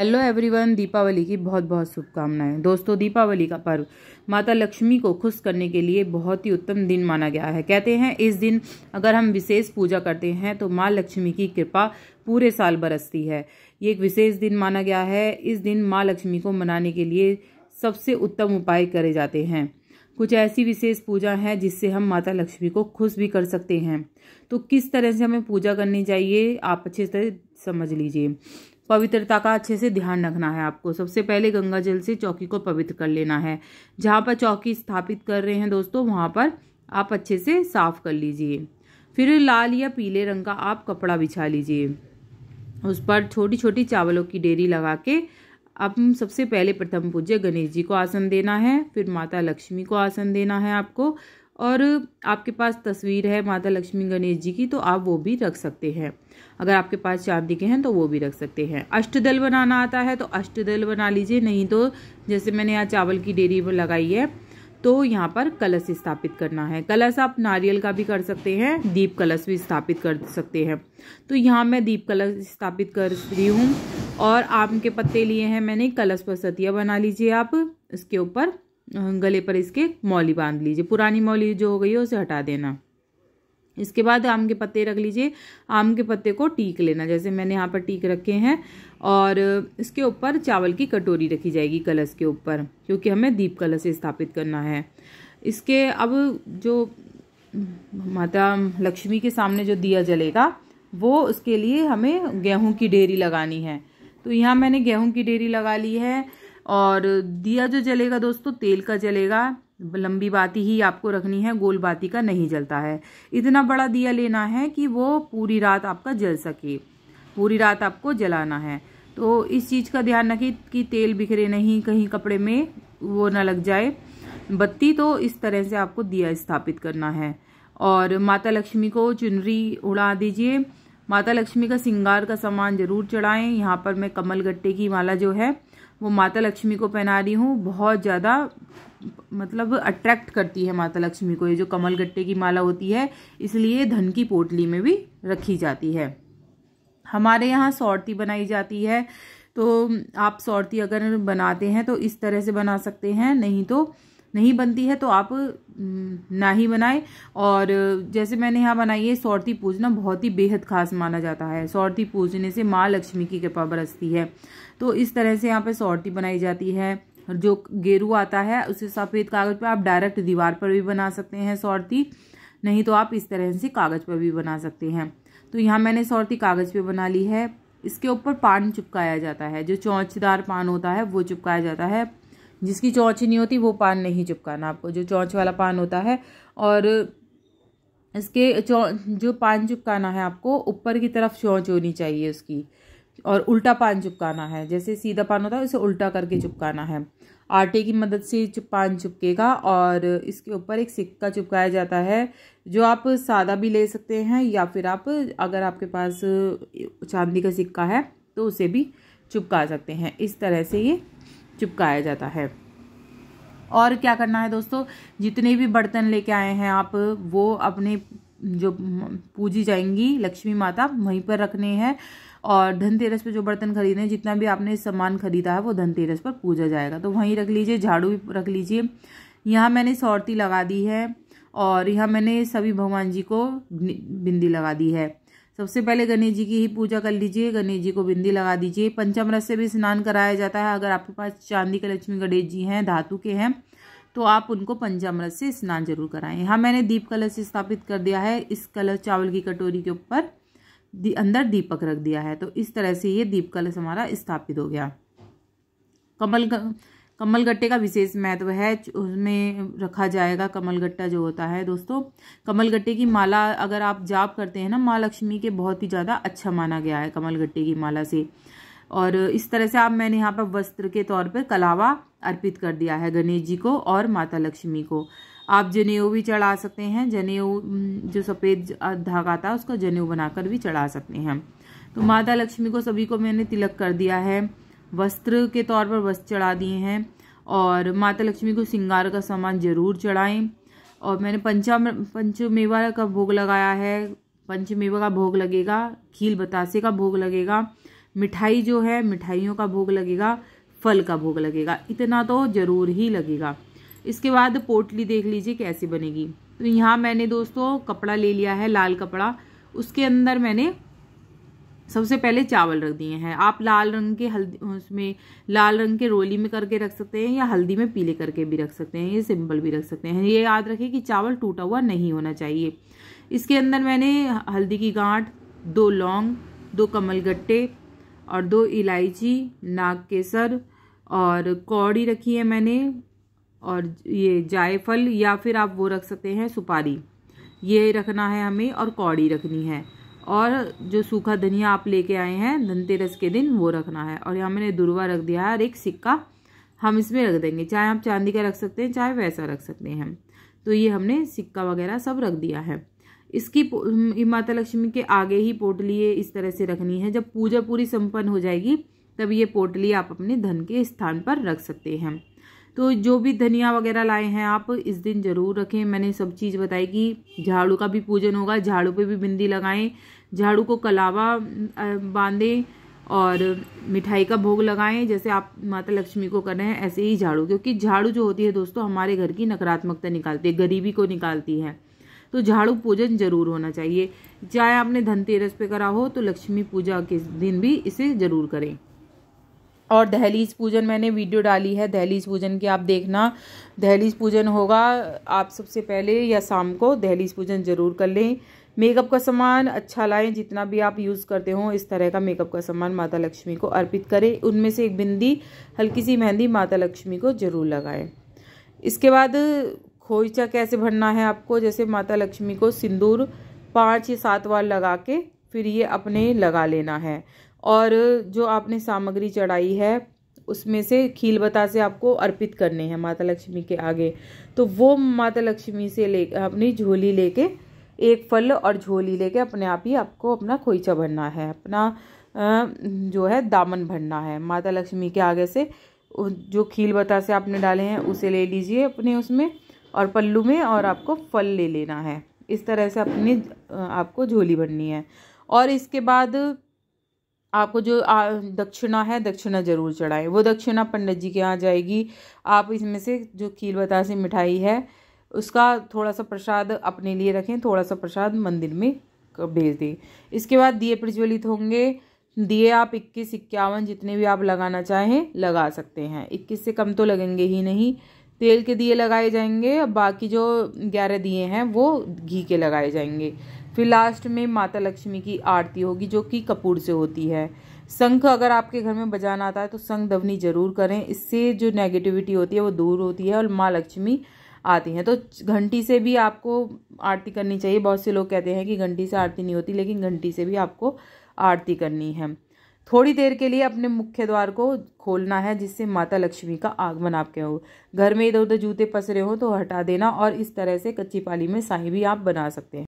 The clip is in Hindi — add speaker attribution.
Speaker 1: हेलो एवरीवन दीपावली की बहुत बहुत शुभकामनाएं दोस्तों दीपावली का पर्व माता लक्ष्मी को खुश करने के लिए बहुत ही उत्तम दिन माना गया है कहते हैं इस दिन अगर हम विशेष पूजा करते हैं तो माँ लक्ष्मी की कृपा पूरे साल बरसती है ये एक विशेष दिन माना गया है इस दिन माँ लक्ष्मी को मनाने के लिए सबसे उत्तम उपाय करे जाते हैं कुछ ऐसी विशेष पूजा हैं जिससे हम माता लक्ष्मी को खुश भी कर सकते हैं तो किस तरह से हमें पूजा करनी चाहिए आप अच्छे से समझ लीजिए पवित्रता का अच्छे से ध्यान रखना है आपको सबसे पहले गंगा जल से चौकी को पवित्र कर लेना है जहाँ पर चौकी स्थापित कर रहे हैं दोस्तों वहाँ पर आप अच्छे से साफ कर लीजिए फिर लाल या पीले रंग का आप कपड़ा बिछा लीजिए उस पर छोटी छोटी चावलों की डेरी लगा के अब सबसे पहले प्रथम पूज्य गणेश जी को आसन देना है फिर माता लक्ष्मी को आसन देना है आपको और आपके पास तस्वीर है माता लक्ष्मी गणेश जी की तो आप वो भी रख सकते हैं अगर आपके पास चांदी के हैं तो वो भी रख सकते हैं अष्टदल बनाना आता है तो अष्टदल बना लीजिए नहीं तो जैसे मैंने यहाँ चावल की डेरी पर लगाई है तो यहाँ पर कलश स्थापित करना है कलश आप नारियल का भी कर सकते हैं दीप कलश भी स्थापित कर सकते हैं तो यहाँ मैं दीप कलश स्थापित कर रही हूँ और आम के पत्ते लिए हैं मैंने कलश पर सतिया बना लीजिए आप इसके ऊपर गले पर इसके मौली बांध लीजिए पुरानी मौली जो हो गई है उसे हटा देना इसके बाद आम के पत्ते रख लीजिए आम के पत्ते को टीक लेना जैसे मैंने यहाँ पर टीक रखे हैं और इसके ऊपर चावल की कटोरी रखी जाएगी कलश के ऊपर क्योंकि हमें दीप कलश स्थापित करना है इसके अब जो माता लक्ष्मी के सामने जो दिया जलेगा वो उसके लिए हमें गेहूं की डेरी लगानी है तो यहाँ मैंने गेहूं की डेरी लगा ली है और दिया जो जलेगा दोस्तों तेल का जलेगा लंबी बाती ही आपको रखनी है गोल बाती का नहीं जलता है इतना बड़ा दिया लेना है कि वो पूरी रात आपका जल सके पूरी रात आपको जलाना है तो इस चीज़ का ध्यान रखें कि तेल बिखरे नहीं कहीं कपड़े में वो ना लग जाए बत्ती तो इस तरह से आपको दिया स्थापित करना है और माता लक्ष्मी को चुनरी उड़ा दीजिए माता लक्ष्मी का सिंगार का सामान जरूर चढ़ाएं यहाँ पर मैं कमल गट्टे की माला जो है वो माता लक्ष्मी को पहना रही हूँ बहुत ज़्यादा मतलब अट्रैक्ट करती है माता लक्ष्मी को ये जो कमल गट्टे की माला होती है इसलिए धन की पोटली में भी रखी जाती है हमारे यहाँ सौरती बनाई जाती है तो आप सौरती अगर बनाते हैं तो इस तरह से बना सकते हैं नहीं तो नहीं बनती है तो आप ना ही बनाएं और जैसे मैंने यहाँ बनाई है सौरती पूजना बहुत ही बेहद खास माना जाता है सौरती पूजने से माँ लक्ष्मी की कृपा बरसती है तो इस तरह से यहाँ पे सौरती बनाई जाती है जो गेरू आता है उसे सफ़ेद कागज़ पर आप डायरेक्ट दीवार पर भी बना सकते हैं सौरती नहीं तो आप इस तरह से कागज़ पर भी बना सकते हैं तो यहाँ मैंने सौरती कागज़ पर बना ली है इसके ऊपर पान चिपकाया जाता है जो चौंचदार पान होता है वो चिपकाया जाता है जिसकी चौंच नहीं होती वो पान नहीं चुपकाना आपको जो चौंच वाला पान होता है और इसके जो पान चुपकाना है आपको ऊपर की तरफ चौंच होनी चाहिए उसकी और उल्टा पान चुपकाना है जैसे सीधा पान होता है उसे उल्टा करके चुपकाना है आटे की मदद से पान चुपकेगा और इसके ऊपर एक सिक्का चिपकाया जाता है जो आप सादा भी ले सकते हैं या फिर आप अगर आपके पास चांदी का सिक्का है तो उसे भी चिपका सकते हैं इस तरह से ये चिपकाया जाता है और क्या करना है दोस्तों जितने भी बर्तन लेके आए हैं आप वो अपने जो पूजी जाएंगी लक्ष्मी माता वहीं पर रखने हैं और धनतेरस पे जो बर्तन खरीदे हैं जितना भी आपने सामान खरीदा है वो धनतेरस पर पूजा जाएगा तो वहीं रख लीजिए झाड़ू भी रख लीजिए यहाँ मैंने सौरती लगा दी है और यहाँ मैंने सभी भगवान जी को बिंदी लगा दी है सबसे पहले गणेश जी की ही पूजा कर लीजिए गणेश जी को बिंदी लगा दीजिए पंचमृत से भी स्नान कराया जाता है अगर आपके पास चांदी के लक्ष्मी गणेश जी हैं धातु के हैं तो आप उनको पंचामृत से स्नान जरूर कराएं यहाँ मैंने दीप कलश स्थापित कर दिया है इस कलश चावल की कटोरी के ऊपर अंदर दीपक रख दिया है तो इस तरह से ये दीप कलश हमारा स्थापित हो गया कमल कमल गट्टे का विशेष महत्व है उसमें रखा जाएगा कमल गट्टा जो होता है दोस्तों कमल गट्टे की माला अगर आप जाप करते हैं ना माँ लक्ष्मी के बहुत ही ज़्यादा अच्छा माना गया है कमल गट्टे की माला से और इस तरह से आप मैंने यहाँ पर वस्त्र के तौर पर कलावा अर्पित कर दिया है गणेश जी को और माता लक्ष्मी को आप जनेऊ भी चढ़ा सकते हैं जनेऊ जो सफ़ेद धागा था उसको जनेऊ बनाकर भी चढ़ा सकते हैं तो माता लक्ष्मी को सभी को मैंने तिलक कर दिया है वस्त्र के तौर पर वस्त्र चढ़ा दिए हैं और माता लक्ष्मी को सिंगार का सामान जरूर चढ़ाएं और मैंने पंचा पंचमेवा का भोग लगाया है पंचमेवा का भोग लगेगा खील बतासे का भोग लगेगा मिठाई जो है मिठाइयों का भोग लगेगा फल का भोग लगेगा इतना तो ज़रूर ही लगेगा इसके बाद पोटली देख लीजिए कैसी बनेगी तो यहाँ मैंने दोस्तों कपड़ा ले लिया है लाल कपड़ा उसके अंदर मैंने सबसे पहले चावल रख दिए हैं आप लाल रंग के हल्दी उसमें लाल रंग के रोली में करके रख सकते हैं या हल्दी में पीले करके भी रख सकते हैं ये सिंपल भी रख सकते हैं ये याद रखें कि चावल टूटा हुआ नहीं होना चाहिए इसके अंदर मैंने हल्दी की गांठ दो लौंग दो कमल गट्टे और दो इलायची नाग केसर और कौड़ी रखी है मैंने और ये जायफल या फिर आप वो रख सकते हैं सुपारी ये रखना है हमें और कौड़ी रखनी है और जो सूखा धनिया आप लेके आए हैं धनतेरस के दिन वो रखना है और यहाँ मैंने दुर्वा रख दिया है और एक सिक्का हम इसमें रख देंगे चाहे आप चांदी का रख सकते हैं चाहे वैसा रख सकते हैं तो ये हमने सिक्का वगैरह सब रख दिया है इसकी माता लक्ष्मी के आगे ही पोटली इस तरह से रखनी है जब पूजा पूरी संपन्न हो जाएगी तब ये पोटली आप अपने धन के स्थान पर रख सकते हैं तो जो भी धनिया वगैरह लाए हैं आप इस दिन ज़रूर रखें मैंने सब चीज़ बताई कि झाड़ू का भी पूजन होगा झाड़ू पे भी बिंदी लगाएं झाड़ू को कलावा बांधें और मिठाई का भोग लगाएं जैसे आप माता लक्ष्मी को कर रहे हैं ऐसे ही झाड़ू क्योंकि झाड़ू जो होती है दोस्तों हमारे घर की नकारात्मकता निकालती है गरीबी को निकालती है तो झाड़ू पूजन जरूर होना चाहिए चाहे आपने धनतेरस पे करा हो तो लक्ष्मी पूजा के दिन भी इसे जरूर करें और दहलीज पूजन मैंने वीडियो डाली है दहलीज पूजन की आप देखना दहलीज पूजन होगा आप सबसे पहले या शाम को दहलीज पूजन ज़रूर कर लें मेकअप का सामान अच्छा लाएं जितना भी आप यूज़ करते हो इस तरह का मेकअप का सामान माता लक्ष्मी को अर्पित करें उनमें से एक बिंदी हल्की सी मेहंदी माता लक्ष्मी को ज़रूर लगाएं इसके बाद खोईचा कैसे भरना है आपको जैसे माता लक्ष्मी को सिंदूर पाँच या सात बार लगा के फिर ये अपने लगा लेना है और जो आपने सामग्री चढ़ाई है उसमें से खील से आपको अर्पित करने हैं माता लक्ष्मी के आगे तो वो माता लक्ष्मी से ले अपनी झोली लेके एक फल और झोली लेके अपने आप ही आपको अपना खोईचा भरना है अपना जो है दामन भरना है माता लक्ष्मी के आगे से जो खील से आपने डाले हैं उसे ले लीजिए अपने उसमें और पल्लू में और आपको फल ले लेना है इस तरह से अपनी आपको झोली भरनी है और इसके बाद आपको जो दक्षिणा है दक्षिणा ज़रूर चढ़ाएं वो दक्षिणा पंडित जी के यहाँ जाएगी आप इसमें से जो खील बतासी मिठाई है उसका थोड़ा सा प्रसाद अपने लिए रखें थोड़ा सा प्रसाद मंदिर में भेज दें इसके बाद दिए प्रज्वलित होंगे दिए आप इक्कीस इक्यावन जितने भी आप लगाना चाहें लगा सकते हैं इक्कीस से कम तो लगेंगे ही नहीं तेल के दिए लगाए जाएंगे और बाकी जो ग्यारह दिए हैं वो घी के लगाए जाएंगे फिर लास्ट में माता लक्ष्मी की आरती होगी जो कि कपूर से होती है शंख अगर आपके घर में बजाना आता है तो शंख दवनी जरूर करें इससे जो नेगेटिविटी होती है वो दूर होती है और माँ लक्ष्मी आती हैं तो घंटी से भी आपको आरती करनी चाहिए बहुत से लोग कहते हैं कि घंटी से आरती नहीं होती लेकिन घंटी से भी आपको आरती करनी है थोड़ी देर के लिए अपने मुख्य द्वार को खोलना है जिससे माता लक्ष्मी का आगमन आपके हो घर में इधर उधर जूते पसरे हो तो हटा देना और इस तरह से कच्ची पाली में साई भी आप बना सकते हैं